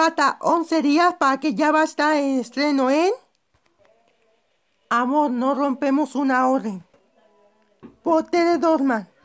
falta 11 días para que ya va a estar en estreno en... Amor, no rompemos una orden. Potere Dorman.